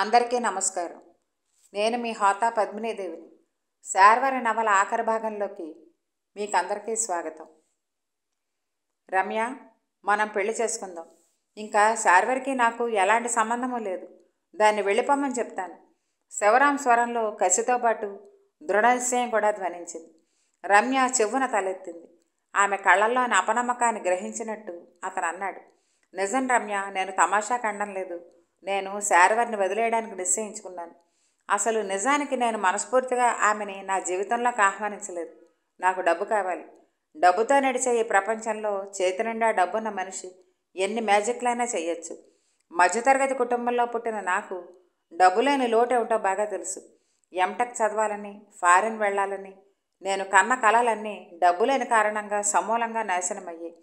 అందరికీ నమస్కారం నేను మీ హోతా పద్మినీదేవిని శార్వర నవల ఆఖరి భాగంలోకి మీకు అందరికీ స్వాగతం రమ్య మనం పెళ్లి చేసుకుందాం ఇంకా శార్వరికి నాకు ఎలాంటి సంబంధము లేదు దాన్ని వెళ్ళిపోమని చెప్తాను శివరాం స్వరంలో కసితో పాటు దృఢనిశ్చయం కూడా ధ్వనించింది రమ్య చెవున తలెత్తింది ఆమె కళ్ళల్లోని అపనమ్మకాన్ని గ్రహించినట్టు అతను అన్నాడు నిజం రమ్య నేను తమాషా కండం లేదు నేను శారవర్ని వదిలేయడానికి నిశ్చయించుకున్నాను అసలు నిజానికి నేను మనస్ఫూర్తిగా ఆమెని నా జీవితంలోకి ఆహ్వానించలేదు నాకు డబ్బు కావాలి డబ్బుతో నడిచే ఈ ప్రపంచంలో చేతి నిండా డబ్బున్న మనిషి ఎన్ని మ్యాజిక్లైనా చేయొచ్చు మధ్యతరగతి కుటుంబంలో పుట్టిన నాకు డబ్బు లేని లోటేమిటో బాగా తెలుసు ఎంటెక్ చదవాలని ఫారిన్ వెళ్ళాలని నేను కన్న కళలన్నీ డబ్బు లేని కారణంగా సమూలంగా నాశనమయ్యాయి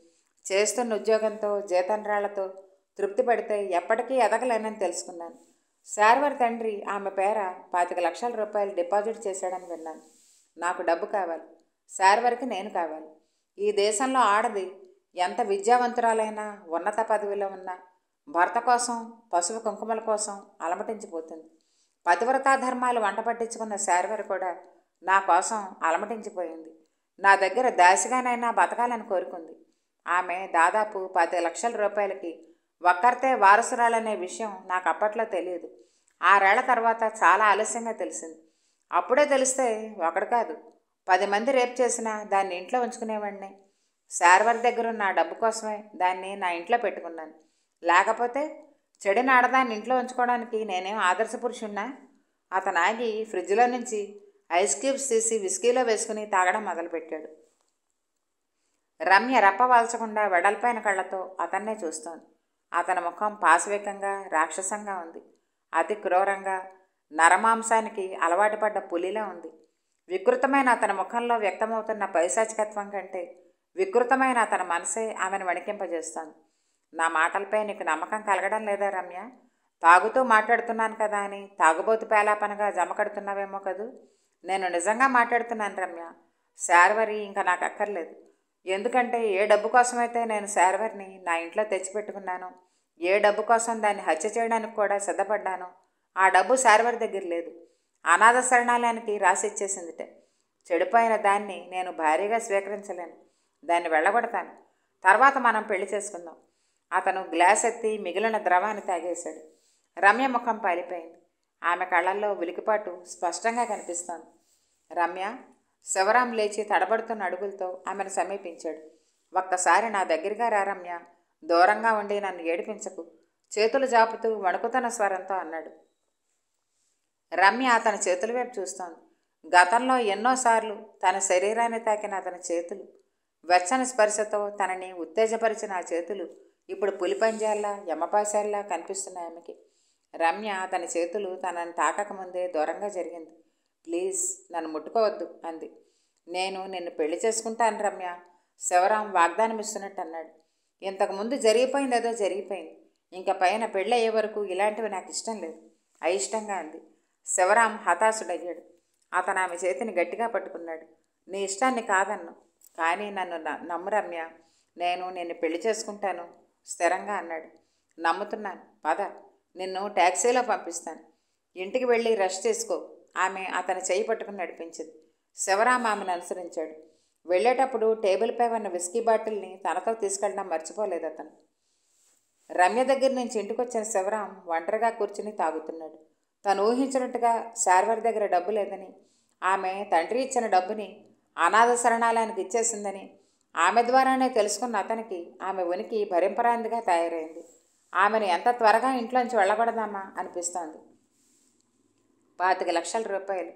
చేస్తున్న ఉద్యోగంతో జీతంరాళ్లతో తృప్తి పడితే ఎప్పటికీ ఎదగలేనని తెలుసుకున్నాను శార్వర్ తండ్రి ఆమె పేర పాతిక లక్షల రూపాయలు డిపాజిట్ చేశాడని విన్నాను నాకు డబ్బు కావాలి శార్వర్కి నేను కావాలి ఈ దేశంలో ఆడది ఎంత విద్యావంతురాలైనా ఉన్నత పదవిలో ఉన్న భర్త కోసం పశువు కుంకుమల కోసం అలమటించిపోతుంది పతివ్రతా ధర్మాలు వంట పట్టించుకున్న శార్వర్ కూడా నా కోసం అలమటించిపోయింది నా దగ్గర దాసిగానైనా బతకాలని కోరుకుంది ఆమె దాదాపు పది లక్షల రూపాయలకి ఒక్కరితే వారసురాలనే విషయం నాకు అప్పట్లో తెలియదు ఆరేళ్ల తర్వాత చాలా ఆలస్యంగా తెలిసింది అప్పుడే తెలిస్తే ఒకడు కాదు పది మంది రేపు చేసినా దాన్ని ఇంట్లో ఉంచుకునేవాడిని సార్వర్ దగ్గర నా డబ్బు కోసమే దాన్ని నా ఇంట్లో పెట్టుకున్నాను లేకపోతే చెడు నాడదాన్ని ఇంట్లో ఉంచుకోవడానికి నేనేం ఆదర్శ పురుషున్నా అతను ఆగి ఫ్రిడ్జ్లో నుంచి ఐస్ క్యూబ్స్ తీసి విస్కీలో వేసుకుని తాగడం మొదలుపెట్టాడు రమ్య వాల్చకుండా వెడల్పైన కళ్ళతో అతన్నే చూస్తోంది అతని ముఖం పాశవికంగా రాక్షసంగా ఉంది అతి క్రూరంగా నరమాంసానికి అలవాటు పడ్డ పులిలా ఉంది వికృతమైన అతని ముఖంలో వ్యక్తమవుతున్న పైశాచికత్వం కంటే వికృతమైన అతని మనసే ఆమెను వణికింపజేస్తాను నా మాటలపై నీకు నమ్మకం కలగడం లేదా రమ్య తాగుతూ మాట్లాడుతున్నాను కదా అని తాగుబోతు పేలాపనగా జమకడుతున్నావేమో కదూ నేను నిజంగా మాట్లాడుతున్నాను రమ్య శార్వరి ఇంకా నాకు అక్కర్లేదు ఎందుకంటే ఏ డబ్బు కోసమైతే నేను శార్వర్ని నా ఇంట్లో తెచ్చిపెట్టుకున్నాను ఏ డబ్బు కోసం దాన్ని హత్య చేయడానికి కూడా సిద్ధపడ్డాను ఆ డబ్బు శార్వర్ దగ్గర లేదు అనాథ శరణాలయానికి రాసి ఇచ్చేసిందిట చెడిపోయిన దాన్ని నేను భారీగా స్వీకరించలేను దాన్ని వెళ్ళగొడతాను తర్వాత మనం పెళ్లి చేసుకుందాం అతను గ్లాస్ ఎత్తి మిగిలిన ద్రవాన్ని తాగేశాడు రమ్య ముఖం పారిపోయింది ఆమె కళ్ళల్లో ఉలికిపాటు స్పష్టంగా కనిపిస్తోంది రమ్య శివరాం లేచి తడబడుతున్న అడుగులతో ఆమెను సమీపించాడు ఒక్కసారి నా దగ్గరగా రారమ్య దూరంగా ఉండి నన్ను ఏడిపించకు చేతులు జాపుతూ వణుకుతున్న స్వరంతో అన్నాడు రమ్య అతని చేతుల వైపు చూస్తోంది గతంలో ఎన్నోసార్లు తన శరీరాన్ని తాకిన అతని చేతులు వెచ్చని స్పర్శతో తనని ఉత్తేజపరిచిన ఆ చేతులు ఇప్పుడు పులిపంజాల్లా యమపాశాల్లా కనిపిస్తున్నాయి ఆమెకి రమ్య తన చేతులు తనని తాకకముందే దూరంగా జరిగింది ప్లీజ్ నన్ను ముట్టుకోవద్దు అంది నేను నిన్ను పెళ్లి చేసుకుంటాను రమ్య శివరాం వాగ్దానం ఇస్తున్నట్టు అన్నాడు ఇంతకుముందు జరిగిపోయింది ఏదో జరిగిపోయింది ఇంకా పైన అయ్యే వరకు ఇలాంటివి నాకు ఇష్టం లేదు అయిష్టంగా అంది శివరాం హతాశుడయ్యాడు అతను ఆమె చేతిని గట్టిగా పట్టుకున్నాడు నీ ఇష్టాన్ని కాదన్ను కానీ నన్ను నమ్ము రమ్య నేను నిన్ను పెళ్లి చేసుకుంటాను స్థిరంగా అన్నాడు నమ్ముతున్నాను పద నిన్ను ట్యాక్సీలో పంపిస్తాను ఇంటికి వెళ్ళి రెస్ట్ చేసుకో ఆమె అతని చేయి పట్టుకుని నడిపించింది శివరామ ఆమెను అనుసరించాడు వెళ్ళేటప్పుడు టేబుల్పై ఉన్న విస్కీ బాటిల్ని తనతో తీసుకెళ్ళడం మర్చిపోలేదు అతను రమ్య దగ్గర నుంచి ఇంటికొచ్చిన శివరాం ఒంటరిగా కూర్చుని తాగుతున్నాడు తను ఊహించినట్టుగా శార్వర్ దగ్గర డబ్బు లేదని ఆమె తండ్రి ఇచ్చిన డబ్బుని అనాథ శరణాలయానికి ఇచ్చేసిందని ఆమె ద్వారానే తెలుసుకున్న అతనికి ఆమె ఉనికి భరింపరాందిగా తయారైంది ఆమెను ఎంత త్వరగా ఇంట్లోంచి వెళ్ళకూడదామా అనిపిస్తోంది పాతిక లక్షల రూపాయలు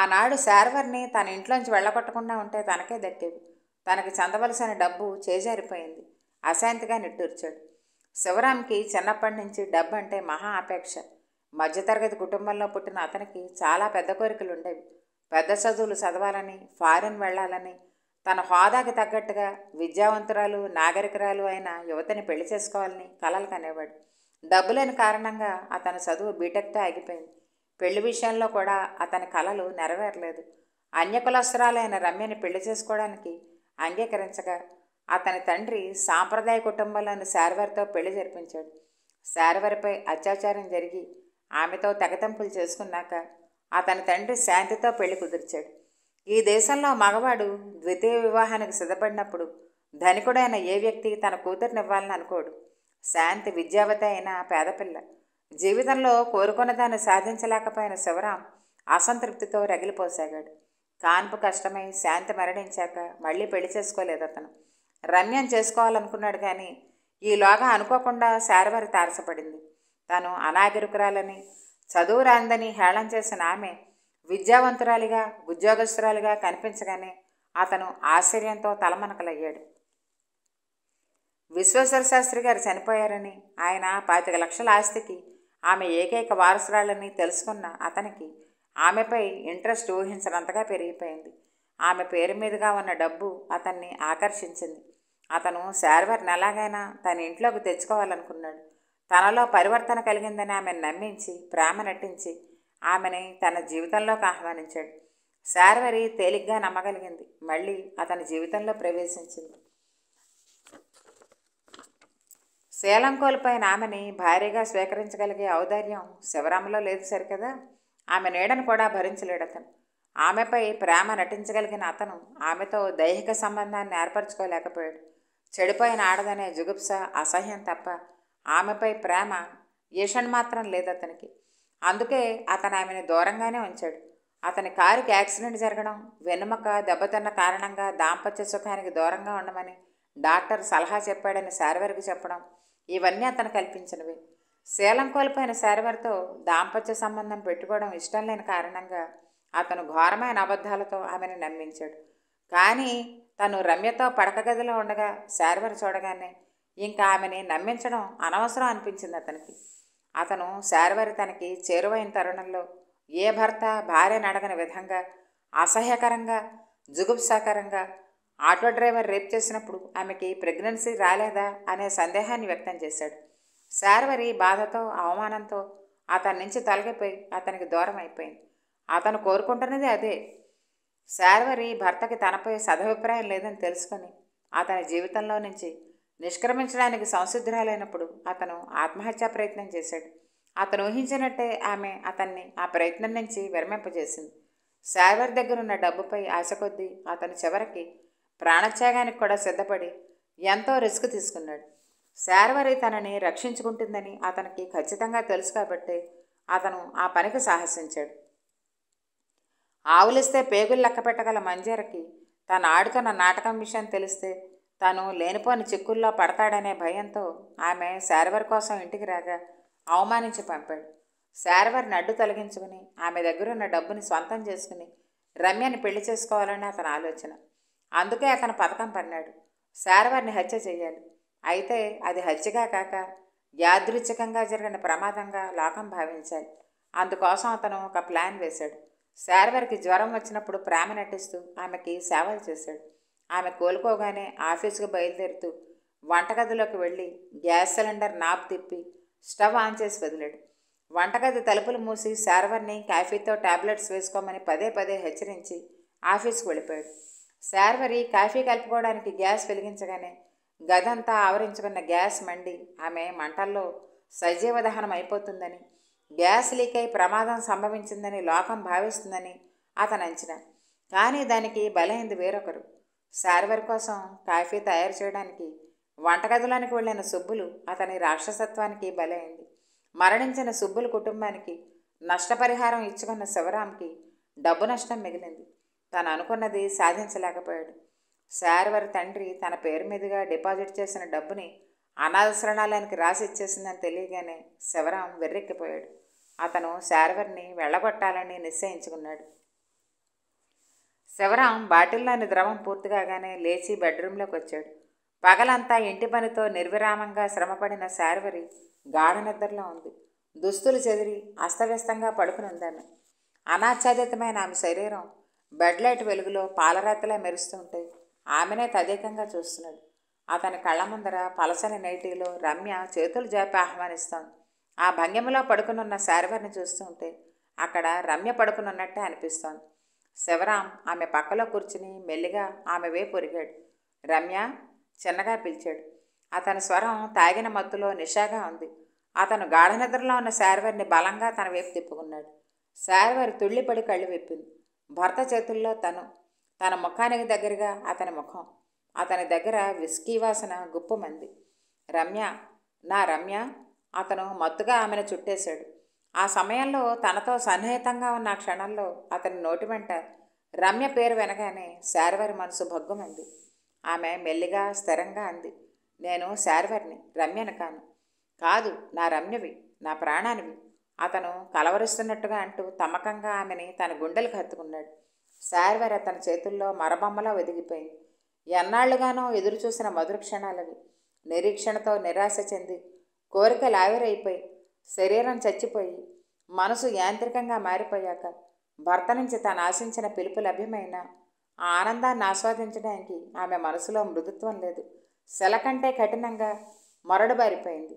ఆనాడు శార్వర్ని తన ఇంట్లోంచి వెళ్ళగొట్టకుండా ఉంటే తనకే దక్కేవి తనకి చెందవలసిన డబ్బు చేజారిపోయింది అశాంతిగా నిట్టూర్చాడు శివరాంకి చిన్నప్పటి నుంచి డబ్బు అంటే మహా ఆపేక్ష మధ్యతరగతి కుటుంబంలో పుట్టిన అతనికి చాలా పెద్ద కోరికలు ఉండేవి పెద్ద చదువులు చదవాలని ఫారిన్ వెళ్ళాలని తన హోదాకి తగ్గట్టుగా విద్యావంతురాలు నాగరికరాలు అయిన యువతని పెళ్లి చేసుకోవాలని కలలు కనేవాడు డబ్బు లేని కారణంగా అతని చదువు బీటెక్తో ఆగిపోయింది పెళ్లి విషయంలో కూడా అతని కలలు నెరవేరలేదు అన్యకులస్త్రాలైన రమ్యని పెళ్లి చేసుకోవడానికి అంగీకరించగా అతని తండ్రి సాంప్రదాయ కుటుంబంలోని శారవరితో పెళ్లి జరిపించాడు శారవరిపై అత్యాచారం జరిగి ఆమెతో తెగతంపులు చేసుకున్నాక అతని తండ్రి శాంతితో పెళ్లి కుదిర్చాడు ఈ దేశంలో మగవాడు ద్వితీయ వివాహానికి సిద్ధపడినప్పుడు ధనికుడైన ఏ వ్యక్తి తన కూతురునివ్వాలని అనుకోడు శాంతి విద్యావతి అయిన పేదపిల్ల జీవితంలో కోరుకున్న దాన్ని సాధించలేకపోయిన శివరాం అసంతృప్తితో రగిలిపోసాగాడు కాన్పు కష్టమై శాంతి మరణించాక మళ్ళీ పెళ్లి చేసుకోలేదు అతను రమ్యం చేసుకోవాలనుకున్నాడు కానీ ఈలోగా అనుకోకుండా శారవరి తారసపడింది తాను అనాగరికురాలని చదువు రాందని హేళం చేసిన ఆమె విద్యావంతురాలిగా ఉద్యోగస్తురాలిగా కనిపించగానే అతను ఆశ్చర్యంతో తలమనకలయ్యాడు విశ్వేశ్వర శాస్త్రి గారు చనిపోయారని ఆయన పాతిక లక్షల ఆస్తికి ఆమె ఏకైక వారసురాలని తెలుసుకున్న అతనికి ఆమెపై ఇంట్రెస్ట్ ఊహించినంతగా పెరిగిపోయింది ఆమె పేరు మీదుగా ఉన్న డబ్బు అతన్ని ఆకర్షించింది అతను శార్వర్ని ఎలాగైనా తన ఇంట్లోకి తెచ్చుకోవాలనుకున్నాడు తనలో పరివర్తన కలిగిందని ఆమెను నమ్మించి ప్రేమ నటించి ఆమెని తన జీవితంలోకి ఆహ్వానించాడు శార్వరి తేలిగ్గా నమ్మగలిగింది మళ్ళీ అతని జీవితంలో ప్రవేశించింది శీలం కోల్పోయిన ఆమెని భార్యగా స్వీకరించగలిగే ఔదార్యం శివరామలో లేదు సరికదా ఆమె నీడను కూడా భరించలేడు అతను ఆమెపై ప్రేమ నటించగలిగిన అతను ఆమెతో దైహిక సంబంధాన్ని ఏర్పరచుకోలేకపోయాడు చెడిపోయిన ఆడదనే జుగుప్స అసహ్యం తప్ప ఆమెపై ప్రేమ ఈషన్ మాత్రం లేదు అతనికి అందుకే అతను ఆమెని దూరంగానే ఉంచాడు అతని కారుకి యాక్సిడెంట్ జరగడం వెనుమక దెబ్బతిన్న కారణంగా దాంపత్య సుఖానికి దూరంగా ఉండమని డాక్టర్ సలహా చెప్పాడని సార్వరికి చెప్పడం ఇవన్నీ అతను కల్పించినవి శీలం కోల్పోయిన శారవరితో దాంపత్య సంబంధం పెట్టుకోవడం ఇష్టం లేని కారణంగా అతను ఘోరమైన అబద్ధాలతో ఆమెను నమ్మించాడు కానీ తను రమ్యతో పడక గదిలో ఉండగా శారవరి చూడగానే ఇంకా ఆమెని నమ్మించడం అనవసరం అనిపించింది అతనికి అతను శారవరి తనకి చేరువైన తరుణంలో ఏ భర్త భార్యను అడగని విధంగా అసహ్యకరంగా జుగుప్సాకరంగా ఆటో డ్రైవర్ రేప్ చేసినప్పుడు ఆమెకి ప్రెగ్నెన్సీ రాలేదా అనే సందేహాన్ని వ్యక్తం చేశాడు శార్వరి బాధతో అవమానంతో అతని నుంచి తొలగిపోయి అతనికి దూరం అయిపోయింది అతను కోరుకుంటున్నది అదే శార్వరి భర్తకి తనపై సదభిప్రాయం లేదని తెలుసుకొని అతని జీవితంలో నుంచి నిష్క్రమించడానికి సంసిద్ధురాలైనప్పుడు అతను ఆత్మహత్యా ప్రయత్నం చేశాడు అతను ఊహించినట్టే ఆమె అతన్ని ఆ ప్రయత్నం నుంచి విరమింపజేసింది శార్వర్ దగ్గరున్న డబ్బుపై ఆశ కొద్దీ అతను చివరికి ప్రాణత్యాగానికి కూడా సిద్ధపడి ఎంతో రిస్క్ తీసుకున్నాడు శార్వరి తనని రక్షించుకుంటుందని అతనికి ఖచ్చితంగా తెలుసు కాబట్టి అతను ఆ పనికి సాహసించాడు ఆవులిస్తే పేగులు లెక్క పెట్టగల మంజరకి తను ఆడుతున్న నాటకం విషయం తెలిస్తే తను లేనిపోని చిక్కుల్లో పడతాడనే భయంతో ఆమె శారవర్ కోసం ఇంటికి రాగా అవమానించి పంపాడు శారవర్ని నడ్డు తొలగించుకుని ఆమె దగ్గరున్న డబ్బుని స్వంతం చేసుకుని రమ్యని పెళ్లి చేసుకోవాలని అతని ఆలోచన అందుకే అతను పథకం పన్నాడు శారవారిని హత్య చేయాలి అయితే అది హత్యగా కాక యాదృచ్ఛికంగా జరిగిన ప్రమాదంగా లోకం భావించాలి అందుకోసం అతను ఒక ప్లాన్ వేశాడు శారవారికి జ్వరం వచ్చినప్పుడు ప్రేమ నటిస్తూ ఆమెకి సేవలు చేశాడు ఆమె కోలుకోగానే ఆఫీసుకు బయలుదేరుతూ వంటగదిలోకి వెళ్ళి గ్యాస్ సిలిండర్ నాపు తిప్పి స్టవ్ ఆన్ చేసి వదిలాడు వంటగది తలుపులు మూసి శారవర్ని కాఫీతో టాబ్లెట్స్ వేసుకోమని పదే పదే హెచ్చరించి ఆఫీస్కి వెళ్ళిపోయాడు శార్వరి కాఫీ కలుపుకోవడానికి గ్యాస్ వెలిగించగానే గదంతా ఆవరించుకున్న గ్యాస్ మండి ఆమె మంటల్లో సజీవ దహనం అయిపోతుందని గ్యాస్ లీక్ అయి ప్రమాదం సంభవించిందని లోకం భావిస్తుందని అతను అంచనా కానీ దానికి బలైంది వేరొకరు శార్వర్ కోసం కాఫీ తయారు చేయడానికి వంటగదిలోనికి వెళ్ళిన సుబ్బులు అతని రాక్షసత్వానికి బలైంది మరణించిన సుబ్బులు కుటుంబానికి నష్టపరిహారం ఇచ్చుకున్న శివరాంకి డబ్బు నష్టం మిగిలింది తను అనుకున్నది సాధించలేకపోయాడు సార్ వారి తండ్రి తన పేరు మీదుగా డిపాజిట్ చేసిన డబ్బుని అనాథశరణాలయానికి రాసి ఇచ్చేసిందని తెలియగానే శివరాం వెర్రెక్కిపోయాడు అతను శారవర్ని వెళ్ళగొట్టాలని నిశ్చయించుకున్నాడు శివరాం బాటిల్లోని ద్రవం పూర్తిగానే లేచి బెడ్రూంలోకి వచ్చాడు పగలంతా ఇంటి పనితో నిర్విరామంగా శ్రమపడిన శారవరి గాఢ నిద్రలో ఉంది దుస్తులు చెదిరి అస్తవ్యస్తంగా పడుకునుందాను అనాచ్ఛాదితమైన ఆమె శరీరం బెడ్ లైట్ వెలుగులో పాలరాతలా ఉంటే ఆమెనే తదేకంగా చూస్తున్నాడు అతని కళ్ళ ముందర పలసని నైటీలో రమ్య చేతులు జాపి ఆహ్వానిస్తోంది ఆ భంగిమలో పడుకునున్న శారవర్ని చూస్తుంటే అక్కడ రమ్య పడుకునున్నట్టే అనిపిస్తోంది శివరాం ఆమె పక్కలో కూర్చుని మెల్లిగా ఆమె వైపు ఒరిగాడు రమ్య చిన్నగా పిలిచాడు అతని స్వరం తాగిన మత్తులో నిషాగా ఉంది అతను గాఢ నిద్రలో ఉన్న శారవర్ని బలంగా తన వైపు తిప్పుకున్నాడు శారవర్ తుళ్ళిపడి కళ్ళు విప్పింది భర్త చేతుల్లో తను తన ముఖానికి దగ్గరగా అతని ముఖం అతని దగ్గర విస్కీ వాసన గుప్పమంది రమ్య నా రమ్య అతను మత్తుగా ఆమెను చుట్టేశాడు ఆ సమయంలో తనతో సన్నిహితంగా ఉన్న క్షణంలో అతని నోటి వెంట రమ్య పేరు వినగానే శార్వరి మనసు భగ్గుమంది ఆమె మెల్లిగా స్థిరంగా అంది నేను శార్వర్ని రమ్యను కాను కాదు నా రమ్యవి నా ప్రాణానివి అతను కలవరిస్తున్నట్టుగా అంటూ తమకంగా ఆమెని తన గుండెలకు హత్తుకున్నాడు శార్వర్ అతని చేతుల్లో మరబొమ్మలా వెదిగిపోయింది ఎన్నాళ్లుగానో ఎదురు చూసిన మధుర క్షణాలవి నిరీక్షణతో నిరాశ చెంది కోరిక లావిరైపోయి శరీరం చచ్చిపోయి మనసు యాంత్రికంగా మారిపోయాక భర్త నుంచి తాను ఆశించిన పిలుపు లభ్యమైన ఆనందాన్ని ఆస్వాదించడానికి ఆమె మనసులో మృదుత్వం లేదు శల కంటే కఠినంగా మరడుబారిపోయింది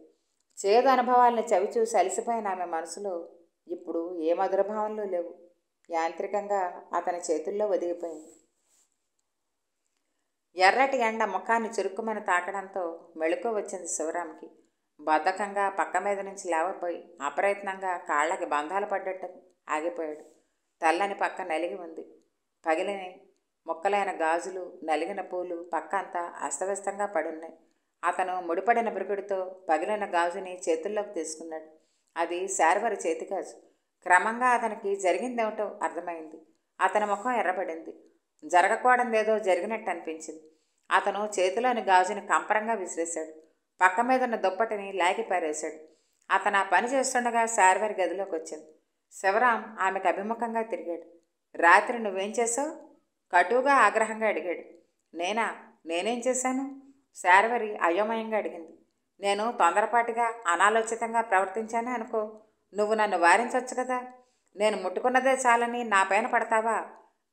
చేదు అనుభవాలను చవిచూసి అలసిపోయిన ఆమె మనసులో ఇప్పుడు ఏ మధురభావంలో లేవు యాంత్రికంగా అతని చేతుల్లో ఒదిగిపోయింది ఎర్రటి ఎండ ముఖాన్ని చురుక్కుమని తాకడంతో మెళుకు వచ్చింది శివరాంకి బద్ధకంగా పక్క మీద నుంచి లేవపోయి అప్రయత్నంగా కాళ్ళకి బంధాలు పడ్డట్టు ఆగిపోయాడు తెల్లని పక్క నలిగి ఉంది పగిలిన మొక్కలైన గాజులు నలిగిన పూలు పక్క అంతా అస్తవ్యస్తంగా పడున్నాయి అతను ముడిపడిన బ్రికుడితో పగిలిన గాజుని చేతుల్లోకి తీసుకున్నాడు అది శార్వరి చేతి గాజు క్రమంగా అతనికి జరిగిందేమిటో అర్థమైంది అతని ముఖం ఎర్రబడింది జరగకూడదేదో జరిగినట్టు అనిపించింది అతను చేతిలోని గాజుని కంపరంగా విసిరేశాడు పక్క మీద ఉన్న దుప్పటిని లాగి పారేశాడు అతను ఆ పని చేస్తుండగా శార్వరి గదిలోకి వచ్చింది శివరాం ఆమెకు అభిముఖంగా తిరిగాడు రాత్రి నువ్వేం చేసావు కటువుగా ఆగ్రహంగా అడిగాడు నేనా నేనేం చేశాను శార్వరి అయోమయంగా అడిగింది నేను తొందరపాటిగా అనాలోచితంగా ప్రవర్తించానే అనుకో నువ్వు నన్ను వారించవచ్చు కదా నేను ముట్టుకున్నదే చాలని నా పైన పడతావా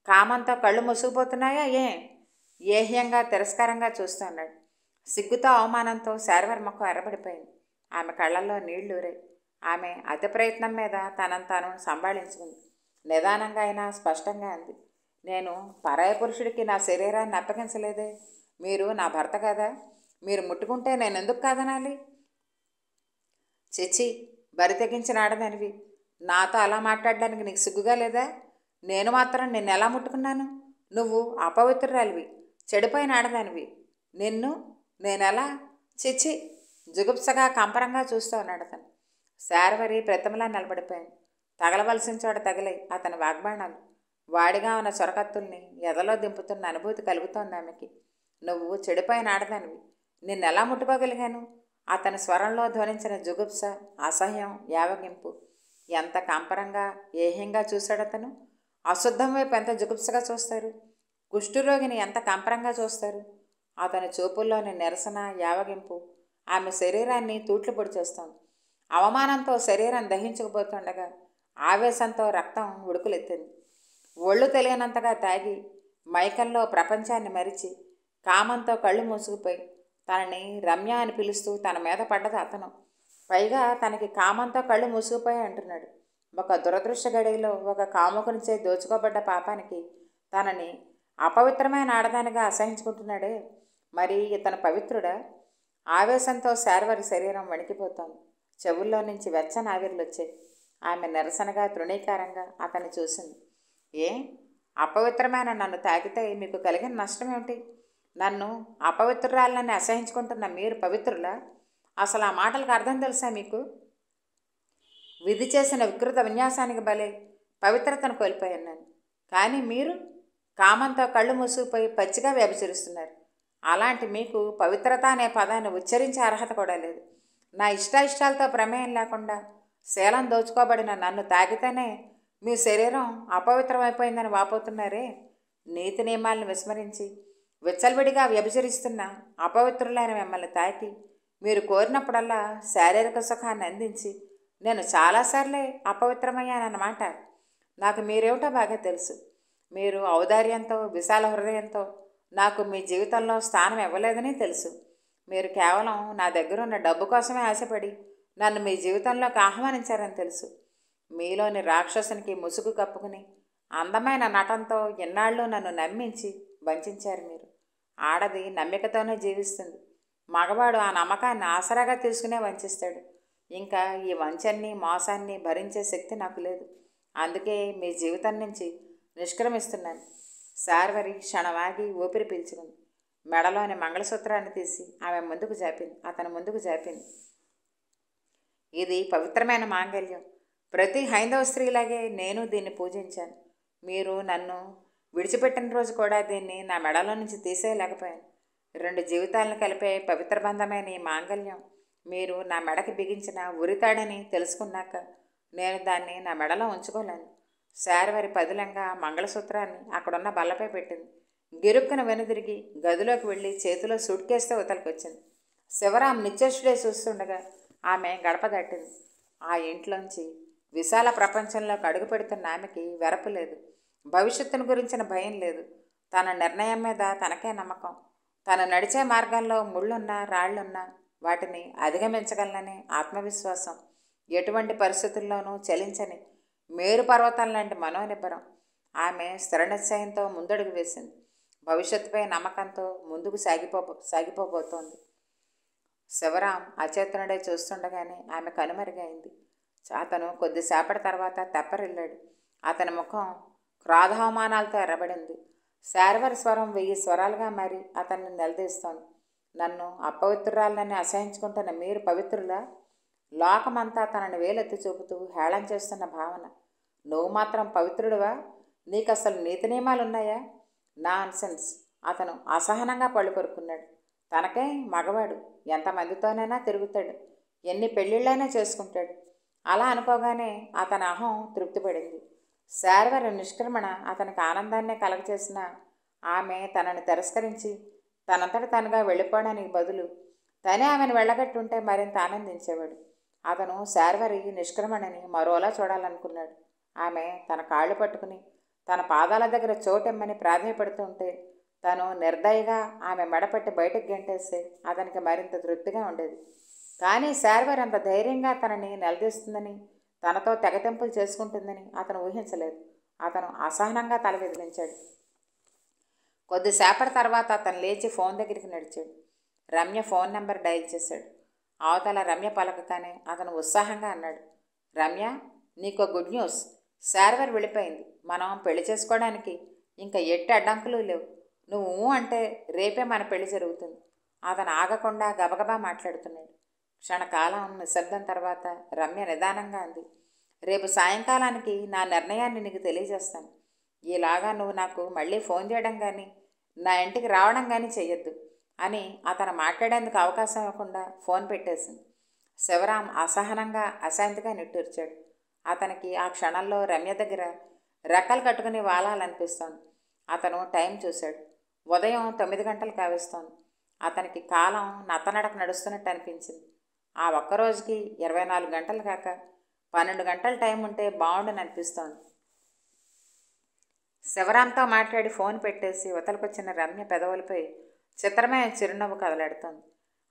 కామంతో కళ్ళు ముసుగుపోతున్నాయా ఏ ఏహ్యంగా తిరస్కారంగా చూస్తున్నాడు సిగ్గుతో అవమానంతో శారవరి మొక్క ఎర్రబడిపోయింది ఆమె కళ్ళల్లో నీళ్లూరాయి ఆమె అతి ప్రయత్నం మీద తనను తాను సంభాళించుకుంది నిదానంగా అయినా స్పష్టంగా అంది నేను పరాయ పురుషుడికి నా శరీరాన్ని అప్పగించలేదే మీరు నా భర్త కదా మీరు ముట్టుకుంటే నేను ఎందుకు కాదనాలి చచ్చి బరి తెగించిన ఆడదానివి నాతో అలా మాట్లాడడానికి నీకు సిగ్గుగా లేదా నేను మాత్రం నిన్ను ఎలా ముట్టుకున్నాను నువ్వు అపవిత్రురాలివి చెడిపోయిన ఆడదానివి నిన్ను నేనెలా చిచ్చి జుగుప్సగా కంపరంగా చూస్తూ ఉన్నాడు అతను శారవరి ప్రతిమలా నిలబడిపోయింది తగలవలసిన చోట తగిలి అతని వాగ్బాణాలు వాడిగా ఉన్న చొరకత్తుల్ని ఎదలో దింపుతున్న అనుభూతి కలుగుతోంది ఆమెకి నువ్వు చెడుపైన ఆడదానివి నిన్నెలా ముట్టుకోగలిగాను అతని స్వరంలో ధ్వనించిన జుగుప్స అసహ్యం యావగింపు ఎంత కంపరంగా ఏహ్యంగా చూశాడతను అశుద్ధం వైపు ఎంత జుగుప్సగా చూస్తారు కుష్ఠురోగిని ఎంత కంపరంగా చూస్తారు అతని చూపుల్లోని నిరసన యావగింపు ఆమె శరీరాన్ని తూట్లు పొడిచేస్తోంది అవమానంతో శరీరం దహించుకుపోతుండగా ఆవేశంతో రక్తం ఉడుకులెత్తింది ఒళ్ళు తెలియనంతగా తాగి మైకల్లో ప్రపంచాన్ని మరిచి కామంతో కళ్ళు మూసుకుపోయి తనని రమ్య అని పిలుస్తూ తన మీద పడ్డది అతను పైగా తనకి కామంతో కళ్ళు మూసుకుపోయి అంటున్నాడు ఒక దురదృష్ట గడిలో ఒక కాముకునిచే దోచుకోబడ్డ పాపానికి తనని అపవిత్రమైన ఆడదానిగా అసహించుకుంటున్నాడే మరి ఇతను పవిత్రుడా ఆవేశంతో శార్వరి శరీరం వణికిపోతోంది చెవుల్లో నుంచి వెచ్చని ఆవిర్లు వచ్చాయి ఆమె నిరసనగా తృణీకారంగా అతన్ని చూసింది ఏ అపవిత్రమైన నన్ను తాకితే మీకు కలిగిన నష్టం ఏమిటి నన్ను అపవిత్రురాలని అసహించుకుంటున్న మీరు పవిత్రులా అసలు ఆ మాటలకు అర్థం తెలుసా మీకు విధి చేసిన వికృత విన్యాసానికి బలే పవిత్రతను కోల్పోయాను నేను కానీ మీరు కామంతో కళ్ళు మూసుకుపోయి పచ్చిగా వ్యభిచరిస్తున్నారు అలాంటి మీకు పవిత్రత అనే పదాన్ని ఉచ్చరించే అర్హత కూడా లేదు నా ఇష్టాయిష్టాలతో ప్రమేయం లేకుండా శీలం దోచుకోబడిన నన్ను తాగితేనే మీ శరీరం అపవిత్రమైపోయిందని వాపోతున్నారే నీతి నియమాలను విస్మరించి విచ్చలవిడిగా వ్యభిచరిస్తున్న అపవిత్రులైన మిమ్మల్ని తాకి మీరు కోరినప్పుడల్లా శారీరక సుఖాన్ని అందించి నేను చాలాసార్లే అపవిత్రమయ్యానన్నమాట నాకు మీరేమిటో బాగా తెలుసు మీరు ఔదార్యంతో విశాల హృదయంతో నాకు మీ జీవితంలో స్థానం ఇవ్వలేదని తెలుసు మీరు కేవలం నా దగ్గర ఉన్న డబ్బు కోసమే ఆశపడి నన్ను మీ జీవితంలోకి ఆహ్వానించారని తెలుసు మీలోని రాక్షసునికి ముసుగు కప్పుకుని అందమైన నటంతో ఎన్నాళ్ళు నన్ను నమ్మించి వంచారు మీరు ఆడది నమ్మికతోనే జీవిస్తుంది మగవాడు ఆ నమ్మకాన్ని ఆసరాగా తీసుకునే వంచిస్తాడు ఇంకా ఈ వంచన్ని మోసాన్ని భరించే శక్తి నాకు లేదు అందుకే మీ జీవితం నుంచి నిష్క్రమిస్తున్నాను సార్వరి క్షణవాగి ఊపిరి పీల్చుకుంది మెడలోని మంగళసూత్రాన్ని తీసి ఆమె ముందుకు జాపింది అతని ముందుకు జాపింది ఇది పవిత్రమైన మాంగళ్యం ప్రతి హైందవ స్త్రీలాగే నేను దీన్ని పూజించాను మీరు నన్ను విడిచిపెట్టిన రోజు కూడా దీన్ని నా మెడలో నుంచి తీసేయలేకపోయాను రెండు జీవితాలను కలిపే పవిత్ర బంధమైన ఈ మాంగల్యం మీరు నా మెడకి బిగించిన ఉరితాడని తెలుసుకున్నాక నేను దాన్ని నా మెడలో ఉంచుకోలేను శారవరి పదులంగా మంగళసూత్రాన్ని అక్కడున్న బల్లపై పెట్టింది గిరుక్కున వెనుదిరిగి గదిలోకి వెళ్ళి చేతిలో సూట్ కేస్తే ఉతలకొచ్చింది శివరాం నిత్యష్డే చూస్తుండగా ఆమె గడప దట్టింది ఆ ఇంట్లోంచి విశాల ప్రపంచంలోకి అడుగు పెడుతున్న ఆమెకి వెరపలేదు భవిష్యత్తును గురించిన భయం లేదు తన నిర్ణయం మీద తనకే నమ్మకం తను నడిచే మార్గాల్లో ముళ్ళున్నా రాళ్లున్నా వాటిని అధిగమించగలనని ఆత్మవిశ్వాసం ఎటువంటి పరిస్థితుల్లోనూ చలించని మేరు పర్వతం లాంటి మనోనిబ్బరం ఆమె స్థిర నిశ్చయంతో ముందడుగు వేసింది భవిష్యత్తుపై నమ్మకంతో ముందుకు సాగిపో సాగిపోబోతోంది శివరాం అచేతనుడే చూస్తుండగానే ఆమె కనుమరుగైంది అతను కొద్దిసేపటి తర్వాత తెప్పరిల్లాడు అతని ముఖం క్రాధామానాలతో ఎర్రబడింది శారవర స్వరం వెయ్యి స్వరాలుగా మారి అతన్ని నిలదీస్తోంది నన్ను అపవిత్రురాలని అసహించుకుంటున్న మీరు పవిత్రులా లోకమంతా తనని వేలెత్తి చూపుతూ హేళం చేస్తున్న భావన నువ్వు మాత్రం పవిత్రుడువా నీకు అసలు నీతి నియమాలు ఉన్నాయా నా అన్సెన్స్ అతను అసహనంగా పళ్ళు కొరుకున్నాడు తనకే మగవాడు ఎంతమందితోనైనా తిరుగుతాడు ఎన్ని పెళ్ళిళ్ళైనా చేసుకుంటాడు అలా అనుకోగానే అతని అహం తృప్తిపడింది శార్వర నిష్క్రమణ అతనికి ఆనందాన్నే కలగచేసిన ఆమె తనని తిరస్కరించి తనంతట తనగా వెళ్ళిపోవడానికి బదులు తనే ఆమెను వెళ్ళగట్టుంటే మరింత ఆనందించేవాడు అతను శార్వరి నిష్క్రమణని మరోలా చూడాలనుకున్నాడు ఆమె తన కాళ్ళు పట్టుకుని తన పాదాల దగ్గర చోటెమ్మని ప్రాధాన్యపడుతుంటే తను నిర్దయగా ఆమె మెడపట్టి బయటకు గెంటేస్తే అతనికి మరింత తృప్తిగా ఉండేది కానీ శార్వర్ అంత ధైర్యంగా తనని నిలదీస్తుందని తనతో తెగతింపులు చేసుకుంటుందని అతను ఊహించలేదు అతను అసహనంగా తల విదిలించాడు కొద్దిసేపటి తర్వాత అతను లేచి ఫోన్ దగ్గరికి నడిచాడు రమ్య ఫోన్ నెంబర్ డైల్ చేశాడు అవతల రమ్య పలకగానే అతను ఉత్సాహంగా అన్నాడు రమ్య నీకు గుడ్ న్యూస్ శార్వర్ వెళ్ళిపోయింది మనం పెళ్లి చేసుకోవడానికి ఇంకా ఎట్టి అడ్డంకులు లేవు నువ్వు అంటే రేపే మన పెళ్లి జరుగుతుంది అతను ఆగకుండా గబగబా మాట్లాడుతున్నాడు క్షణకాలం నిశ్శబ్దం తర్వాత రమ్య నిదానంగా అంది రేపు సాయంకాలానికి నా నిర్ణయాన్ని నీకు తెలియజేస్తాను ఇలాగా నువ్వు నాకు మళ్ళీ ఫోన్ చేయడం కానీ నా ఇంటికి రావడం కానీ చెయ్యొద్దు అని అతను మాట్లాడేందుకు అవకాశం ఇవ్వకుండా ఫోన్ పెట్టేసింది శివరాం అసహనంగా అశాంతిగా నిట్టూర్చాడు అతనికి ఆ క్షణంలో రమ్య దగ్గర రెక్కలు కట్టుకుని వాలాలనిపిస్తోంది అతను టైం చూశాడు ఉదయం తొమ్మిది గంటలు కావిస్తోంది అతనికి కాలం నత్తనడక నడుస్తున్నట్టు అనిపించింది ఆ ఒక్కరోజుకి ఇరవై నాలుగు గంటలు కాక పన్నెండు గంటల టైం ఉంటే బాగుండని అనిపిస్తోంది శివరాంతో మాట్లాడి ఫోన్ పెట్టేసి ఉతలకొచ్చిన రమ్య పెదవులపై చిత్రమైన చిరునవ్వు కదలాడుతోంది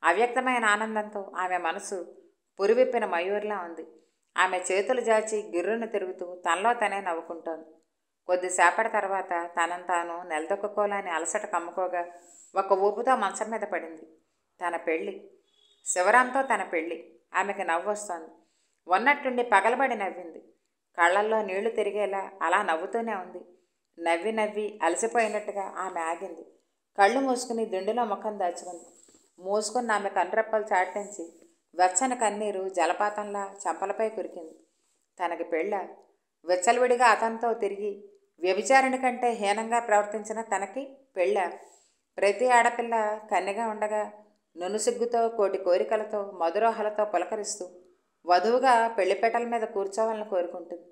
అవ్యక్తమైన ఆనందంతో ఆమె మనసు పురివిప్పిన మయూర్లా ఉంది ఆమె చేతులు జాచి గిర్రును తిరుగుతూ తనలో తనే నవ్వుకుంటోంది కొద్దిసేపటి తర్వాత తనను తాను నెలదొక్కుకోలేని అలసట కమ్ముకోగా ఒక ఊపుతో మంచం మీద పడింది తన పెళ్ళి శివరాంతో తన పెళ్ళి ఆమెకు నవ్వొస్తోంది ఉన్నట్టుండి పగలబడి నవ్వింది కళ్ళల్లో నీళ్లు తిరిగేలా అలా నవ్వుతూనే ఉంది నవ్వి నవ్వి అలసిపోయినట్టుగా ఆమె ఆగింది కళ్ళు మూసుకుని దిండులో ముఖం దాచుకుంది మూసుకున్న ఆమె కనురెప్పలు చాటించి వెచ్చని కన్నీరు జలపాతంలా చంపలపై కురికింది తనకి పెళ్ళ విచ్చలవిడిగా అతనితో తిరిగి వ్యభిచారణ కంటే హీనంగా ప్రవర్తించిన తనకి పెళ్ళ ప్రతి ఆడపిల్ల కన్నెగా ఉండగా నునుసిగ్గుతో కోటి కోరికలతో మధురోహలతో పులకరిస్తూ వధువుగా పెళ్లిపెటల మీద కూర్చోవాలని కోరుకుంటుంది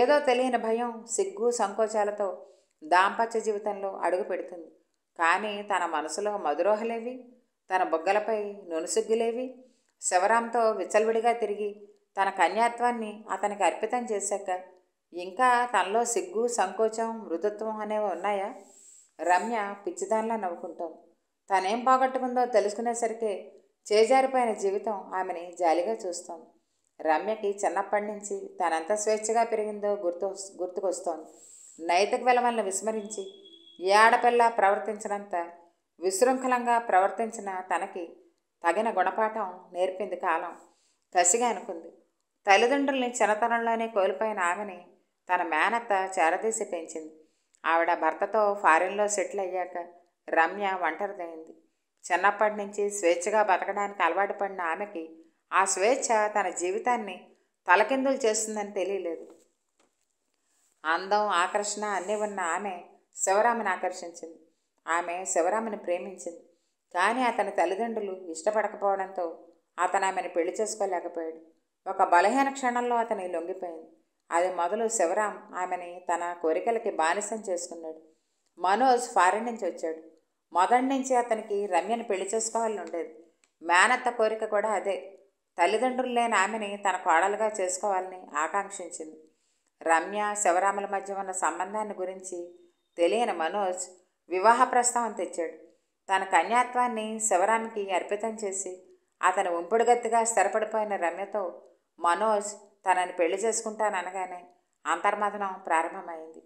ఏదో తెలియని భయం సిగ్గు సంకోచాలతో దాంపత్య జీవితంలో అడుగు పెడుతుంది కానీ తన మనసులో మధురోహలేవి తన బొగ్గలపై నునుసిగ్గులేవి శివరాంతో విచ్చలవిడిగా తిరిగి తన కన్యాత్వాన్ని అతనికి అర్పితం చేశాక ఇంకా తనలో సిగ్గు సంకోచం మృదుత్వం అనేవి ఉన్నాయా రమ్య పిచ్చిదానిలా నవ్వుకుంటోంది తనేం పోగొట్టుకుందో తెలుసుకునేసరికి చేజారిపోయిన జీవితం ఆమెని జాలిగా చూస్తోంది రమ్యకి చిన్నప్పటి నుంచి తనంత స్వేచ్ఛగా పెరిగిందో గుర్తు గుర్తుకొస్తోంది నైతిక విలువలను విస్మరించి ఏ ఆడపిల్ల ప్రవర్తించినంత విశృంఖలంగా ప్రవర్తించిన తనకి తగిన గుణపాఠం నేర్పింది కాలం కసిగా అనుకుంది తల్లిదండ్రుల్ని చిన్నతనంలోనే కోల్పోయిన ఆమెని తన మేనత్త చేరదీసి పెంచింది ఆవిడ భర్తతో ఫారిన్లో సెటిల్ అయ్యాక రమ్య ఒంటరిదైంది చిన్నప్పటి నుంచి స్వేచ్ఛగా బతకడానికి అలవాటు పడిన ఆమెకి ఆ స్వేచ్ఛ తన జీవితాన్ని తలకిందులు చేస్తుందని తెలియలేదు అందం ఆకర్షణ అన్నీ ఉన్న ఆమె శివరామని ఆకర్షించింది ఆమె శివరామని ప్రేమించింది కానీ అతని తల్లిదండ్రులు ఇష్టపడకపోవడంతో అతను ఆమెను పెళ్లి చేసుకోలేకపోయాడు ఒక బలహీన క్షణంలో అతని లొంగిపోయింది అది మొదలు శివరాం ఆమెని తన కోరికలకి బానిసం చేసుకున్నాడు మనోజ్ ఫారిన్ నుంచి వచ్చాడు మొదటి నుంచి అతనికి రమ్యను పెళ్లి చేసుకోవాలని ఉండేది మేనత్త కోరిక కూడా అదే తల్లిదండ్రులు లేని ఆమెని తన కోడలుగా చేసుకోవాలని ఆకాంక్షించింది రమ్య శివరాముల మధ్య ఉన్న సంబంధాన్ని గురించి తెలియని మనోజ్ వివాహ ప్రస్తావం తెచ్చాడు తన కన్యాత్వాన్ని శివరామికి అర్పితం చేసి అతని ఉంపుడుగత్తిగా స్థిరపడిపోయిన రమ్యతో మనోజ్ తనని పెళ్లి చేసుకుంటాననగానే అంతర్మథనం ప్రారంభమైంది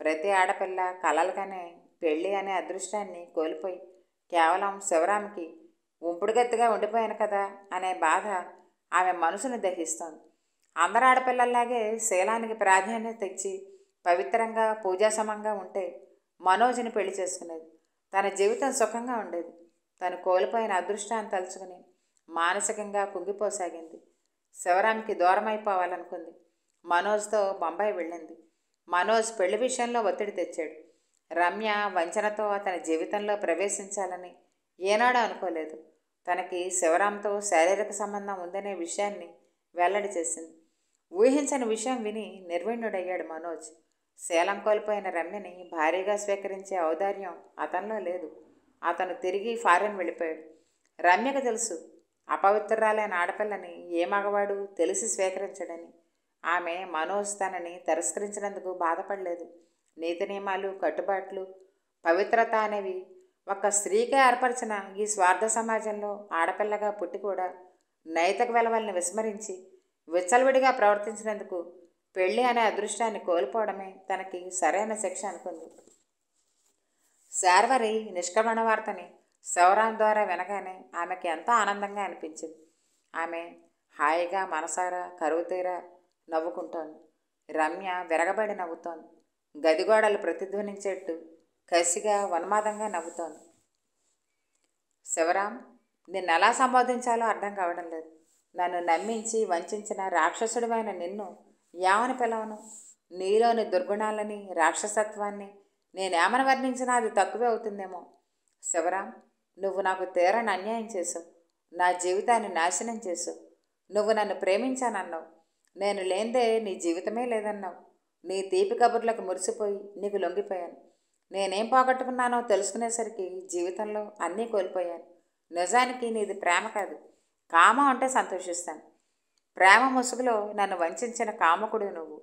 ప్రతి ఆడపిల్ల కలలుగానే పెళ్ళి అనే అదృష్టాన్ని కోల్పోయి కేవలం శివరామికి ఉంపుడుగత్తుగా ఉండిపోయాను కదా అనే బాధ ఆమె మనసును దహిస్తోంది అందరు ఆడపిల్లల్లాగే శీలానికి ప్రాధాన్యత ఇచ్చి పవిత్రంగా పూజాసమంగా ఉంటే మనోజ్ని పెళ్లి చేసుకునేది తన జీవితం సుఖంగా ఉండేది తను కోల్పోయిన అదృష్టాన్ని తలుచుకుని మానసికంగా కుంగిపోసాగింది శివరామికి అయిపోవాలనుకుంది మనోజ్తో బొంబాయి వెళ్ళింది మనోజ్ పెళ్లి విషయంలో ఒత్తిడి తెచ్చాడు రమ్య వంచనతో అతని జీవితంలో ప్రవేశించాలని ఏనాడూ అనుకోలేదు తనకి శివరాంతో శారీరక సంబంధం ఉందనే విషయాన్ని వెల్లడి చేసింది ఊహించని విషయం విని నిర్వీణ్యుడయ్యాడు మనోజ్ సేలం కోల్పోయిన రమ్యని భారీగా స్వీకరించే ఔదార్యం అతనిలో లేదు అతను తిరిగి ఫారెన్ వెళ్ళిపోయాడు రమ్యకు తెలుసు అపవిత్రురాలైన ఆడపిల్లని ఏ మగవాడు తెలిసి స్వీకరించడని ఆమె మనోజ్ తనని తిరస్కరించినందుకు బాధపడలేదు నీతి నియమాలు కట్టుబాట్లు పవిత్రత అనేవి ఒక స్త్రీకే ఏర్పరిచిన ఈ స్వార్థ సమాజంలో ఆడపిల్లగా పుట్టి కూడా నైతిక విలువల్ని విస్మరించి విచ్చలవిడిగా ప్రవర్తించినందుకు పెళ్ళి అనే అదృష్టాన్ని కోల్పోవడమే తనకి సరైన శిక్ష అనుకుంది శార్వరి నిష్క్రమణ వార్తని సౌరాం ద్వారా వినగానే ఆమెకి ఎంతో ఆనందంగా అనిపించింది ఆమె హాయిగా మనసారా కరువుతీరా నవ్వుకుంటోంది రమ్య విరగబడి నవ్వుతోంది గదిగోడలు ప్రతిధ్వనించేట్టు కసిగా వన్మాదంగా నవ్వుతోంది శివరాం నిన్ను ఎలా సంబోధించాలో అర్థం కావడం లేదు నన్ను నమ్మించి వంచిన రాక్షసుడివైన నిన్ను ఏమని పిలవను నీలోని దుర్గుణాలని రాక్షసత్వాన్ని నేనేమని వర్ణించినా అది తక్కువే అవుతుందేమో శివరాం నువ్వు నాకు తీరని అన్యాయం చేసు నా జీవితాన్ని నాశనం చేసు నువ్వు నన్ను ప్రేమించానన్నావు నేను లేందే నీ జీవితమే లేదన్నావు నీ తీపి కబుర్లకు మురిసిపోయి నీకు లొంగిపోయాను నేనేం పోగొట్టుకున్నానో తెలుసుకునేసరికి జీవితంలో అన్నీ కోల్పోయాను నిజానికి నీది ప్రేమ కాదు కామ అంటే సంతోషిస్తాను ప్రేమ ముసుగులో నన్ను వంచిన కామకుడు నువ్వు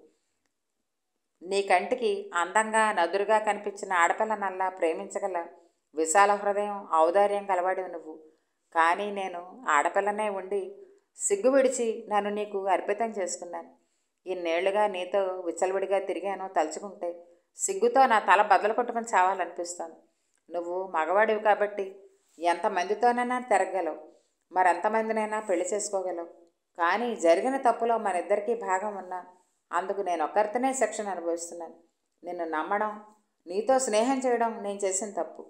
నీ కంటికి అందంగా నదురుగా కనిపించిన ఆడపిల్లనల్లా ప్రేమించగల విశాల హృదయం ఔదార్యం కలవాడివి నువ్వు కానీ నేను ఆడపిల్లనే ఉండి సిగ్గు విడిచి నన్ను నీకు అర్పితం చేసుకున్నాను ఇన్నేళ్లుగా నీతో విచ్చలవిడిగా తిరిగాను తలుచుకుంటే సిగ్గుతో నా తల బదలు కొట్టుకుని చావాలనిపిస్తాను నువ్వు మగవాడివి కాబట్టి ఎంతమందితోనైనా తిరగలవు మరెంతమందినైనా పెళ్లి చేసుకోగలవు కానీ జరిగిన తప్పులో మన ఇద్దరికీ భాగం ఉన్నా అందుకు నేను ఒక్కరితోనే శిక్షణ అనుభవిస్తున్నాను నిన్ను నమ్మడం నీతో స్నేహం చేయడం నేను చేసిన తప్పు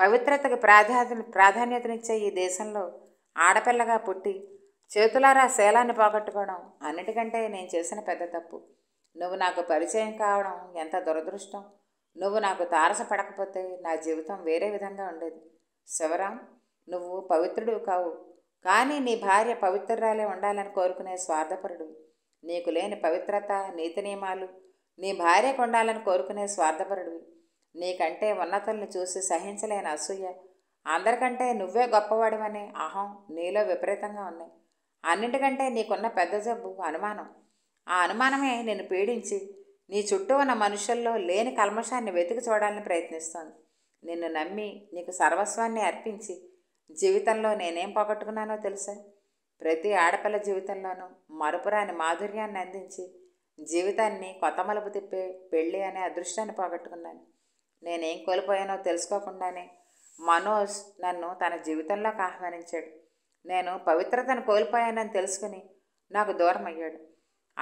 పవిత్రతకు ప్రాధాన్య ప్రాధాన్యతనిచ్చే ఈ దేశంలో ఆడపిల్లగా పుట్టి చేతులారా శేలాన్ని పోగొట్టుకోవడం అన్నిటికంటే నేను చేసిన పెద్ద తప్పు నువ్వు నాకు పరిచయం కావడం ఎంత దురదృష్టం నువ్వు నాకు తారస పడకపోతే నా జీవితం వేరే విధంగా ఉండేది శివరాం నువ్వు పవిత్రుడు కావు కానీ నీ భార్య పవిత్రురాలే ఉండాలని కోరుకునే స్వార్థపరుడు నీకు లేని పవిత్రత నీతి నియమాలు నీ భార్యకు ఉండాలని కోరుకునే స్వార్థపరుడివి నీకంటే ఉన్నతల్ని చూసి సహించలేని అసూయ అందరికంటే నువ్వే గొప్పవాడివనే అహం నీలో విపరీతంగా ఉన్నాయి అన్నింటికంటే నీకున్న పెద్ద జబ్బు అనుమానం ఆ అనుమానమే నిన్ను పీడించి నీ చుట్టూ ఉన్న మనుషుల్లో లేని కల్మషాన్ని వెతికి చూడాలని ప్రయత్నిస్తోంది నిన్ను నమ్మి నీకు సర్వస్వాన్ని అర్పించి జీవితంలో నేనేం పోగొట్టుకున్నానో తెలుసా ప్రతి ఆడపిల్ల జీవితంలోనూ మరుపురాని మాధుర్యాన్ని అందించి జీవితాన్ని కొత్త మలుపు తిప్పే పెళ్ళి అనే అదృష్టాన్ని పోగొట్టుకున్నాను నేనేం కోల్పోయానో తెలుసుకోకుండానే మనోజ్ నన్ను తన జీవితంలోకి ఆహ్వానించాడు నేను పవిత్రతను కోల్పోయానని తెలుసుకుని నాకు దూరం అయ్యాడు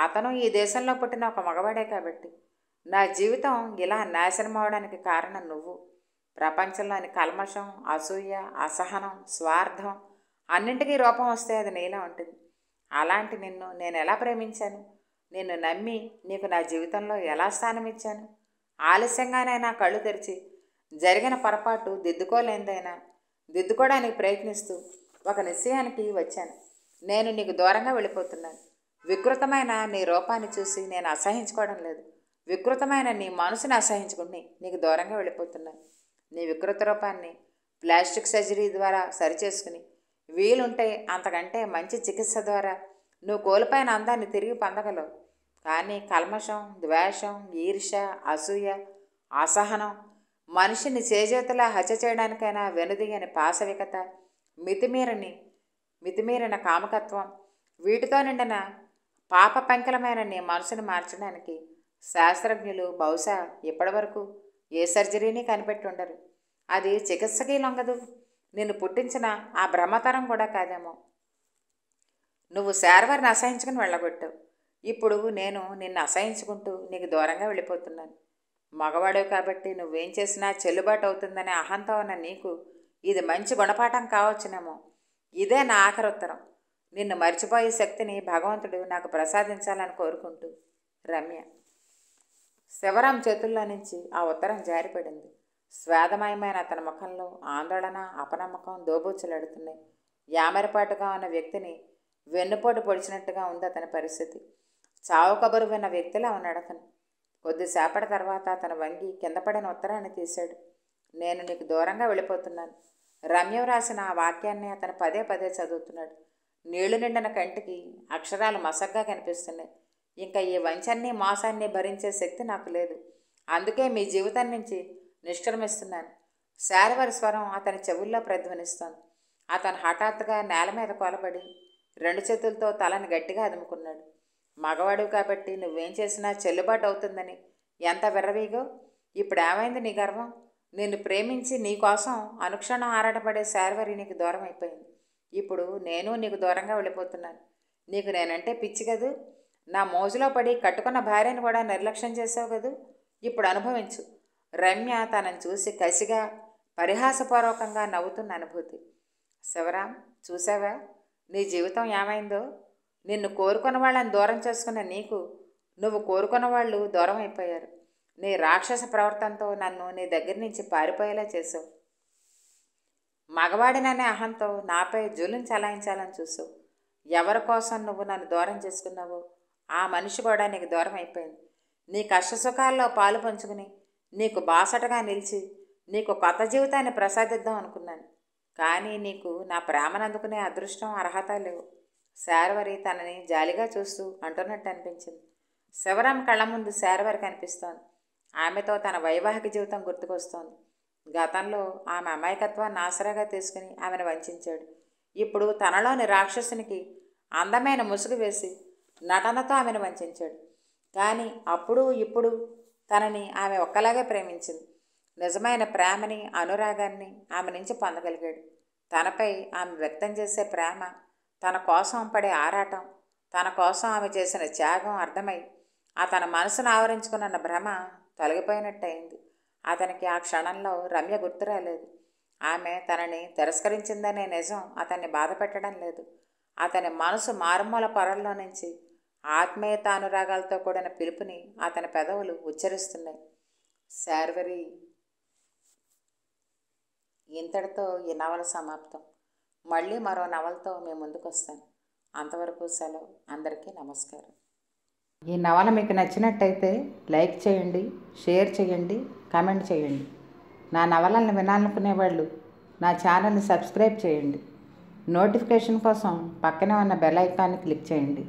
అతను ఈ దేశంలో పుట్టిన ఒక మగవాడే కాబట్టి నా జీవితం ఇలా నాశనం అవడానికి కారణం నువ్వు ప్రపంచంలోని కల్మషం అసూయ అసహనం స్వార్థం అన్నింటికీ రూపం వస్తే అది నీలా ఉంటుంది అలాంటి నిన్ను నేను ఎలా ప్రేమించాను నిన్ను నమ్మి నీకు నా జీవితంలో ఎలా స్థానం ఇచ్చాను ఆలస్యంగానే నా కళ్ళు తెరిచి జరిగిన పొరపాటు దిద్దుకోలేదైనా దిద్దుకోవడానికి ప్రయత్నిస్తూ ఒక నిశ్చయానికి వచ్చాను నేను నీకు దూరంగా వెళ్ళిపోతున్నాను వికృతమైన నీ రూపాన్ని చూసి నేను అసహించుకోవడం లేదు వికృతమైన నీ మనసుని అసహించుకుని నీకు దూరంగా వెళ్ళిపోతున్నాను నీ వికృత రూపాన్ని ప్లాస్టిక్ సర్జరీ ద్వారా సరిచేసుకుని వీలుంటే అంతకంటే మంచి చికిత్స ద్వారా నువ్వు కోల్పోయిన అందాన్ని తిరిగి పొందగలవు కానీ కల్మషం ద్వేషం ఈర్ష అసూయ అసహనం మనిషిని చేజేతలా హత్య చేయడానికైనా వెనుదీయని పాశవికత మితిమీరని మితిమీరిన కామకత్వం వీటితో నిండిన పాప పంకలమైన నీ మనసును మార్చడానికి శాస్త్రజ్ఞులు బహుశా ఇప్పటివరకు ఏ సర్జరీని కనిపెట్టుండరు అది చికిత్సకి లొంగదు నిన్ను పుట్టించిన ఆ బ్రహ్మతరం కూడా కాదేమో నువ్వు శార్వర్ని అసహించుకుని వెళ్ళగొట్టావు ఇప్పుడు నేను నిన్ను అసహించుకుంటూ నీకు దూరంగా వెళ్ళిపోతున్నాను మగవాడు కాబట్టి నువ్వేం చేసినా చెల్లుబాటు అవుతుందనే అహంతం ఉన్న నీకు ఇది మంచి గుణపాఠం కావచ్చునేమో ఇదే నా ఆఖరి ఉత్తరం నిన్ను మర్చిపోయే శక్తిని భగవంతుడు నాకు ప్రసాదించాలని కోరుకుంటూ రమ్య శివరాం చేతుల్లో నుంచి ఆ ఉత్తరం జారిపడింది స్వేదమయమైన అతని ముఖంలో ఆందోళన అపనమ్మకం దోబూచులాడుతున్నాయి యామరిపాటుగా ఉన్న వ్యక్తిని వెన్నుపోటు పొడిచినట్టుగా ఉంది అతని పరిస్థితి చావు కబురు విన్న వ్యక్తిలా ఉన్నాడు అతను కొద్దిసేపటి తర్వాత అతను వంగి కిందపడిన ఉత్తరాన్ని తీశాడు నేను నీకు దూరంగా వెళ్ళిపోతున్నాను రమ్య రాసిన ఆ వాక్యాన్ని అతను పదే పదే చదువుతున్నాడు నీళ్లు నిండిన కంటికి అక్షరాలు మసగ్గా కనిపిస్తున్నాయి ఇంకా ఈ వంచాన్ని మోసాన్ని భరించే శక్తి నాకు లేదు అందుకే మీ జీవితం నుంచి నిష్క్రమిస్తున్నాను శారవరి స్వరం అతని చెవుల్లో ప్రధ్వనిస్తోంది అతను హఠాత్తుగా నేల మీద కొలబడి రెండు చేతులతో తలని గట్టిగా అదుముకున్నాడు మగవాడు కాబట్టి నువ్వేం చేసినా చెల్లుబాటు అవుతుందని ఎంత విర్రవీగో ఇప్పుడు ఏమైంది నీ గర్వం నిన్ను ప్రేమించి నీకోసం అనుక్షణం ఆరాటపడే శార్వరి నీకు దూరం అయిపోయింది ఇప్పుడు నేను నీకు దూరంగా వెళ్ళిపోతున్నాను నీకు నేనంటే పిచ్చి కదూ నా మోజులో పడి కట్టుకున్న భార్యను కూడా నిర్లక్ష్యం చేసావు కదూ ఇప్పుడు అనుభవించు రమ్య తనను చూసి కసిగా పరిహాసపూర్వకంగా నవ్వుతున్న అనుభూతి శివరాం చూసావా నీ జీవితం ఏమైందో నిన్ను కోరుకున్న వాళ్ళని దూరం చేసుకున్న నీకు నువ్వు కోరుకున్న వాళ్ళు దూరం అయిపోయారు నీ రాక్షస ప్రవర్తనతో నన్ను నీ దగ్గర నుంచి పారిపోయేలా చేసావు మగవాడిననే అహంతో నాపై జులుని చలాయించాలని చూసావు ఎవరి కోసం నువ్వు నన్ను దూరం చేసుకున్నావో ఆ మనిషి కూడా నీకు దూరం అయిపోయింది నీ కష్టసుఖాల్లో పాలు పంచుకుని నీకు బాసటగా నిలిచి నీకు కొత్త జీవితాన్ని ప్రసాదిద్దాం అనుకున్నాను కానీ నీకు నా ప్రేమను అందుకునే అదృష్టం అర్హత లేవు శార్వరి తనని జాలిగా చూస్తూ అంటున్నట్టు అనిపించింది శివరాం కళ్ళ ముందు శార్వరి కనిపిస్తోంది ఆమెతో తన వైవాహిక జీవితం గుర్తుకొస్తోంది గతంలో ఆమె అమాయకత్వాన్ని ఆసరాగా తీసుకుని ఆమెను వంచాడు ఇప్పుడు తనలోని రాక్షసునికి అందమైన ముసుగు వేసి నటనతో ఆమెను వంచాడు కానీ అప్పుడు ఇప్పుడు తనని ఆమె ఒక్కలాగే ప్రేమించింది నిజమైన ప్రేమని అనురాగాన్ని ఆమె నుంచి పొందగలిగాడు తనపై ఆమె వ్యక్తం చేసే ప్రేమ తన కోసం పడే ఆరాటం తన కోసం ఆమె చేసిన త్యాగం అర్థమై ఆ తన మనసును ఆవరించుకున్న భ్రమ తొలగిపోయినట్టయింది అతనికి ఆ క్షణంలో రమ్య గుర్తు రాలేదు ఆమె తనని తిరస్కరించిందనే నిజం అతన్ని బాధ పెట్టడం లేదు అతని మనసు మారుమూల పొరల్లో నుంచి ఆత్మీయతానురాగాలతో కూడిన పిలుపుని అతని పెదవులు ఉచ్చరిస్తున్నాయి శార్వరి ఇంతటితో ఈ నవల సమాప్తం మళ్ళీ మరో నవలతో మేము ముందుకు వస్తాను అంతవరకు సెలవు అందరికీ నమస్కారం ఈ నవల మీకు నచ్చినట్టయితే లైక్ చేయండి షేర్ చేయండి కామెంట్ చేయండి నా నవలల్ని వినాలనుకునే వాళ్ళు నా ఛానల్ని సబ్స్క్రైబ్ చేయండి నోటిఫికేషన్ కోసం పక్కనే ఉన్న బెల్ ఐకాన్ని క్లిక్ చేయండి